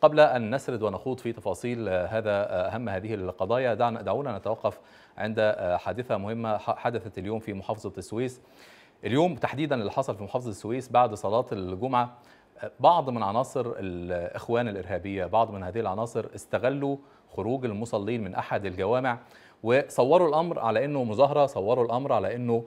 قبل أن نسرد ونخوض في تفاصيل آه، هذا آه، أهم هذه القضايا دعونا نتوقف عند آه، حادثة مهمة حدثت اليوم في محافظة السويس اليوم تحديدا اللي حصل في محافظة السويس بعد صلاة الجمعة بعض من عناصر الإخوان الإرهابية بعض من هذه العناصر استغلوا خروج المصلين من أحد الجوامع وصوروا الامر على انه مظاهره صوروا الامر على انه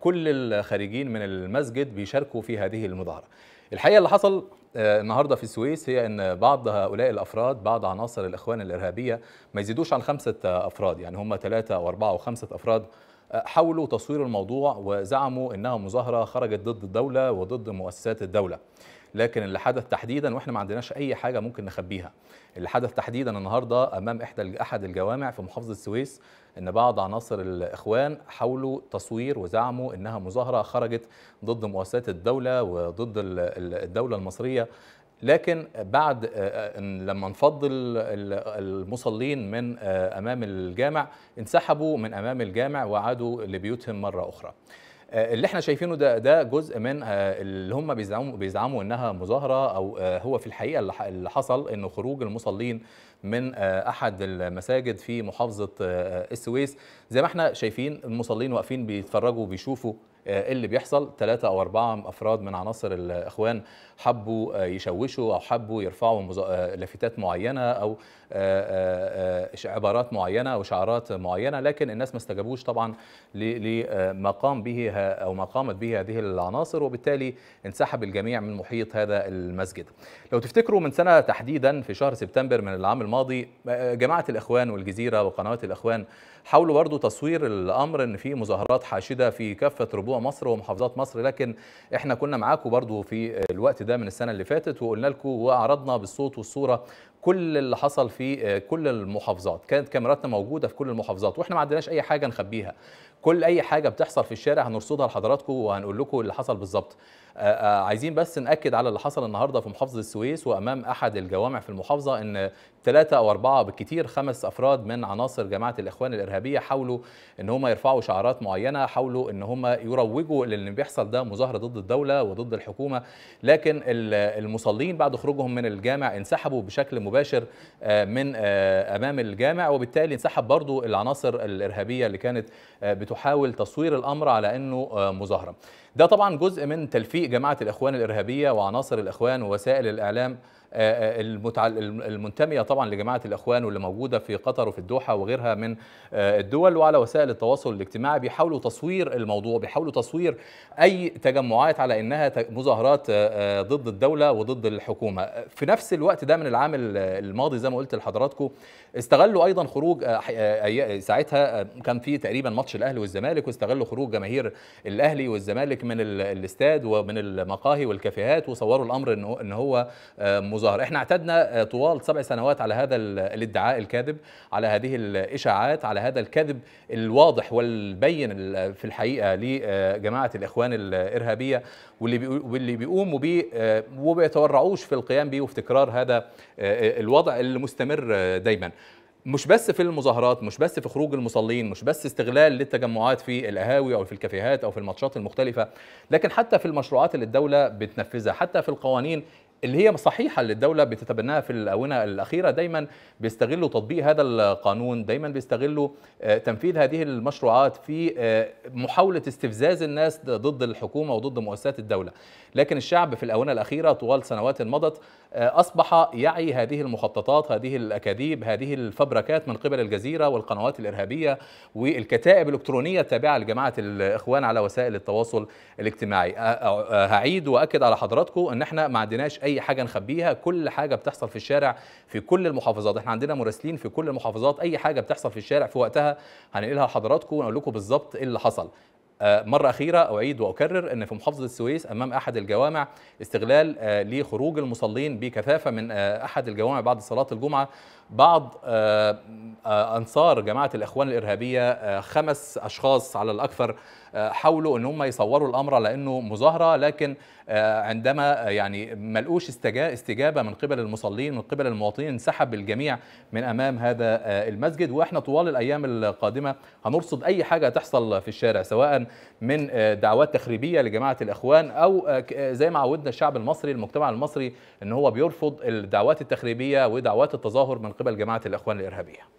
كل الخارجين من المسجد بيشاركوا في هذه المظاهره الحقيقه اللي حصل النهارده في السويس هي ان بعض هؤلاء الافراد بعض عناصر الاخوان الارهابيه ما يزيدوش عن خمسه افراد يعني هم ثلاثه او اربعه او خمسه افراد حاولوا تصوير الموضوع وزعموا انها مظاهره خرجت ضد الدوله وضد مؤسسات الدوله لكن اللي حدث تحديدا واحنا ما عندناش اي حاجه ممكن نخبيها اللي حدث تحديدا النهارده امام احدى احد الجوامع في محافظه السويس ان بعض عناصر الاخوان حاولوا تصوير وزعموا انها مظاهره خرجت ضد مؤسسات الدوله وضد الدوله المصريه لكن بعد آه، آه، لما انفض المصلين من آه، امام الجامع انسحبوا من امام الجامع وعادوا لبيوتهم مره اخرى اللي احنا شايفينه ده ده جزء من اللي هم بيزعموا بيزعموا انها مظاهره او هو في الحقيقه اللي حصل انه خروج المصلين من آه، احد المساجد في محافظه آه، السويس زي ما احنا شايفين المصلين واقفين بيتفرجوا وبيشوفوا آه، إيه اللي بيحصل ثلاثة أو أربعة أفراد من عناصر الإخوان حبوا يشوشوا أو حبوا يرفعوا لافتات معينة أو عبارات معينة أو شعارات معينة لكن الناس ما استجابوش طبعا لما قام به أو ما قامت به هذه العناصر وبالتالي انسحب الجميع من محيط هذا المسجد لو تفتكروا من سنة تحديدا في شهر سبتمبر من العام الماضي الماضي آه، جماعة الإخوان والجزيرة وقنوات الإخوان حاولوا برضو تصوير الأمر أن في مظاهرات حاشدة في كافة ربوع مصر ومحافظات مصر لكن إحنا كنا معاكم برضو في الوقت ده من السنة اللي فاتت وقلنا لكم وعرضنا بالصوت والصورة كل اللي حصل في آه، كل المحافظات كانت كاميراتنا موجودة في كل المحافظات وإحنا ما عندناش أي حاجة نخبيها كل اي حاجه بتحصل في الشارع هنرصدها لحضراتكم وهنقول لكم اللي حصل بالظبط آه، عايزين بس ناكد على اللي حصل النهارده في محافظه السويس وامام احد الجوامع في المحافظه ان ثلاثة أو أربعة بالكتير خمس أفراد من عناصر جماعة الإخوان الإرهابية حاولوا إن هم يرفعوا شعارات معينة حاولوا إن هم يروجوا للي بيحصل ده مظاهرة ضد الدولة وضد الحكومة لكن المصلين بعد خروجهم من الجامع انسحبوا بشكل مباشر آه، من آه، أمام الجامع وبالتالي انسحب برضو العناصر الإرهابية اللي كانت آه، بتحاول تصوير الأمر على أنه مظاهرة ده طبعا جزء من تلفيق جماعة الإخوان الإرهابية وعناصر الإخوان ووسائل الإعلام آه، آه، المنتمية طبعا لجماعة الإخوان واللي موجودة في قطر وفي الدوحة وغيرها من آه، الدول وعلى وسائل التواصل الاجتماعي بيحاولوا تصوير الموضوع بيحاولوا تصوير أي تجمعات على إنها مظاهرات ضد الدولة وضد الحكومة في نفس الوقت ده من العام الماضي زي ما قلت لحضراتكم استغلوا أيضا خروج ساعتها كان في تقريبا ماتش الأهلي والزمالك واستغلوا خروج جماهير الأهلي والزمالك من الاستاد ومن المقاهي والكافيهات وصوروا الأمر إن هو مظاهرة احنا اعتدنا آه، طوال سبع سنوات على هذا الادعاء الكاذب على هذه الإشاعات على هذا الكذب الواضح والبين في الحقيقة لجماعة آه، الإخوان الإرهابية واللي واللي بيقوموا بيه آه، وبيتورعوش في القيام بيه وفي تكرار هذا الوضع المستمر دايما مش بس في المظاهرات مش بس في خروج المصلين مش بس استغلال للتجمعات في القهاوي او في الكافيهات او في الماتشات المختلفه لكن حتى في المشروعات اللي الدوله بتنفذها حتى في القوانين اللي هي صحيحه اللي الدوله بتتبناها في الاونه الاخيره دايما بيستغلوا تطبيق هذا القانون دايما بيستغلوا آه، تنفيذ هذه المشروعات في آه، محاوله استفزاز الناس ضد الحكومه وضد مؤسسات الدوله لكن الشعب في الاونه الاخيره طوال سنوات مضت آه، اصبح يعي هذه المخططات هذه الاكاذيب هذه الفبركات من قبل الجزيره والقنوات الارهابيه والكتائب الالكترونيه التابعه لجماعه الاخوان على وسائل التواصل الاجتماعي هعيد واكد على حضراتكم ان احنا ما عندناش اي حاجه نخبيها كل حاجه بتحصل في الشارع في كل المحافظات احنا عندنا مراسلين في كل المحافظات اي حاجه بتحصل في الشارع في وقتها هنقلها لحضراتكم ونقول لكم بالظبط ايه اللي حصل آه، مرة أخيرة أعيد وأكرر أن في محافظة السويس أمام أحد الجوامع استغلال آه، لخروج المصلين بكثافة من آه، أحد الجوامع بعد صلاة الجمعة بعض آه، آه، انصار جماعه الاخوان الارهابيه آه، خمس اشخاص على الاكثر حاولوا ان هم يصوروا الامر لانه مظاهره لكن عندما يعني ما لقوش استجابه من قبل المصلين من قبل المواطنين انسحب الجميع من امام هذا المسجد واحنا طوال الايام القادمه هنرصد اي حاجه تحصل في الشارع سواء من دعوات تخريبيه لجماعه الاخوان او زي ما عودنا الشعب المصري المجتمع المصري ان هو بيرفض الدعوات التخريبيه ودعوات التظاهر من قبل جماعة الإخوان الإرهابية